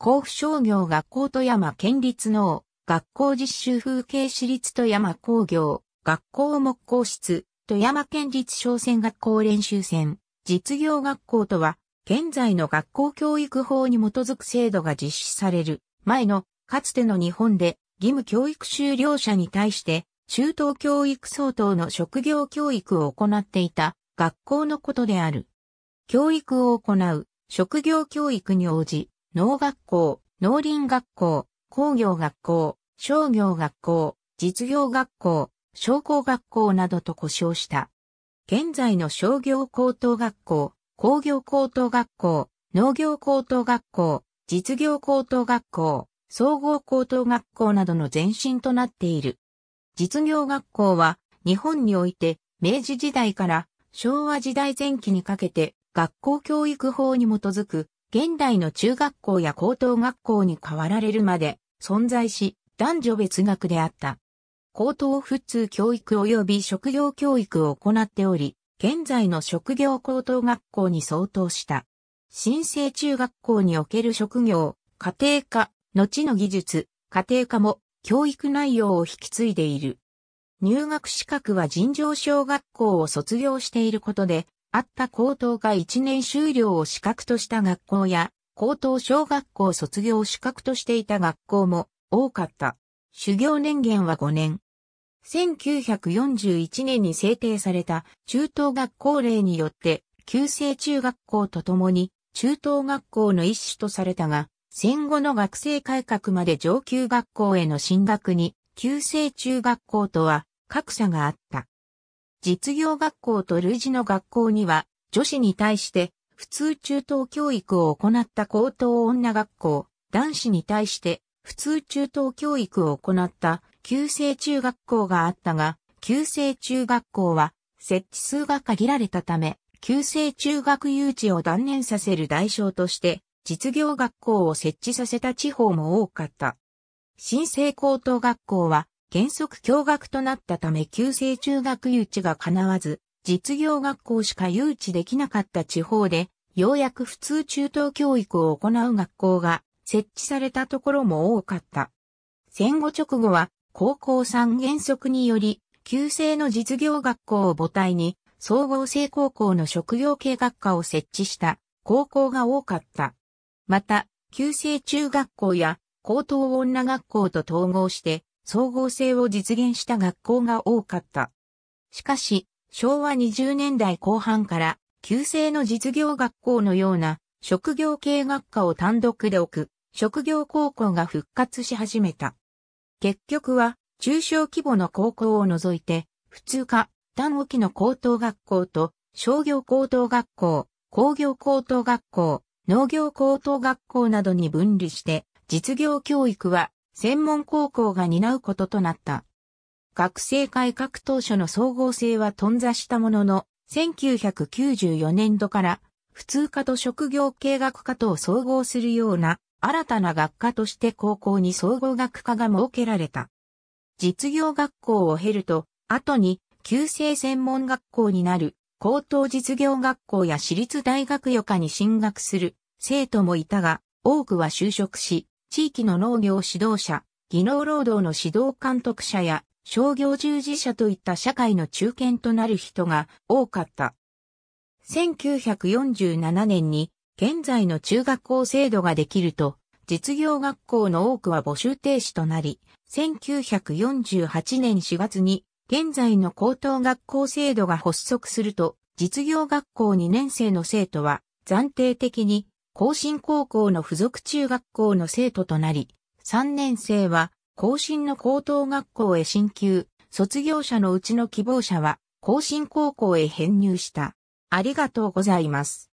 甲府商業学校富山県立農、学校実習風景私立富山工業、学校木工室、富山県立商船学校練習船、実業学校とは、現在の学校教育法に基づく制度が実施される前の、かつての日本で義務教育修了者に対して、中等教育相当の職業教育を行っていた学校のことである。教育を行う職業教育に応じ、農学校、農林学校、工業学校、商業学校、実業学校、商工学校などと呼称した。現在の商業高等学校、工業高等学校、農業高等学校、実業高等学校、総合高等学校などの前身となっている。実業学校は日本において明治時代から昭和時代前期にかけて学校教育法に基づく現代の中学校や高等学校に変わられるまで存在し、男女別学であった。高等普通教育及び職業教育を行っており、現在の職業高等学校に相当した。新生中学校における職業、家庭科、後の技術、家庭科も教育内容を引き継いでいる。入学資格は尋常小学校を卒業していることであった高等が1年修了を資格とした学校や、高等小学校卒業を資格としていた学校も多かった。修行年限は5年。1941年に制定された中等学校令によって、旧制中学校とともに中等学校の一種とされたが、戦後の学生改革まで上級学校への進学に、旧制中学校とは格差があった。実業学校と類似の学校には、女子に対して、普通中等教育を行った高等女学校、男子に対して、普通中等教育を行った旧制中学校があったが、旧制中学校は、設置数が限られたため、旧制中学誘致を断念させる代償として、実業学校を設置させた地方も多かった。新生高等学校は、原則共学となったため旧制中学誘致が叶わず、実業学校しか誘致できなかった地方で、ようやく普通中等教育を行う学校が設置されたところも多かった。戦後直後は高校三原則により、旧制の実業学校を母体に、総合性高校の職業系学科を設置した高校が多かった。また、旧制中学校や高等女学校と統合して、総合性を実現した学校が多かった。しかし、昭和20年代後半から、旧制の実業学校のような職業系学科を単独で置く職業高校が復活し始めた。結局は中小規模の高校を除いて、普通科、単沖の高等学校と商業高等学校、工業高等学校、農業高等学校などに分離して、実業教育は専門高校が担うこととなった。学生改革当初の総合性は頓挫したものの、1994年度から普通科と職業系学科とを総合するような新たな学科として高校に総合学科が設けられた。実業学校を経ると、後に旧制専門学校になる高等実業学校や私立大学予科に進学する生徒もいたが、多くは就職し、地域の農業指導者、技能労働の指導監督者や商業従事者といった社会の中堅となる人が多かった。1947年に現在の中学校制度ができると、実業学校の多くは募集停止となり、1948年4月に現在の高等学校制度が発足すると、実業学校2年生の生徒は暫定的に甲信高校の付属中学校の生徒となり、3年生は更新の高等学校へ進級、卒業者のうちの希望者は更新高校へ編入した。ありがとうございます。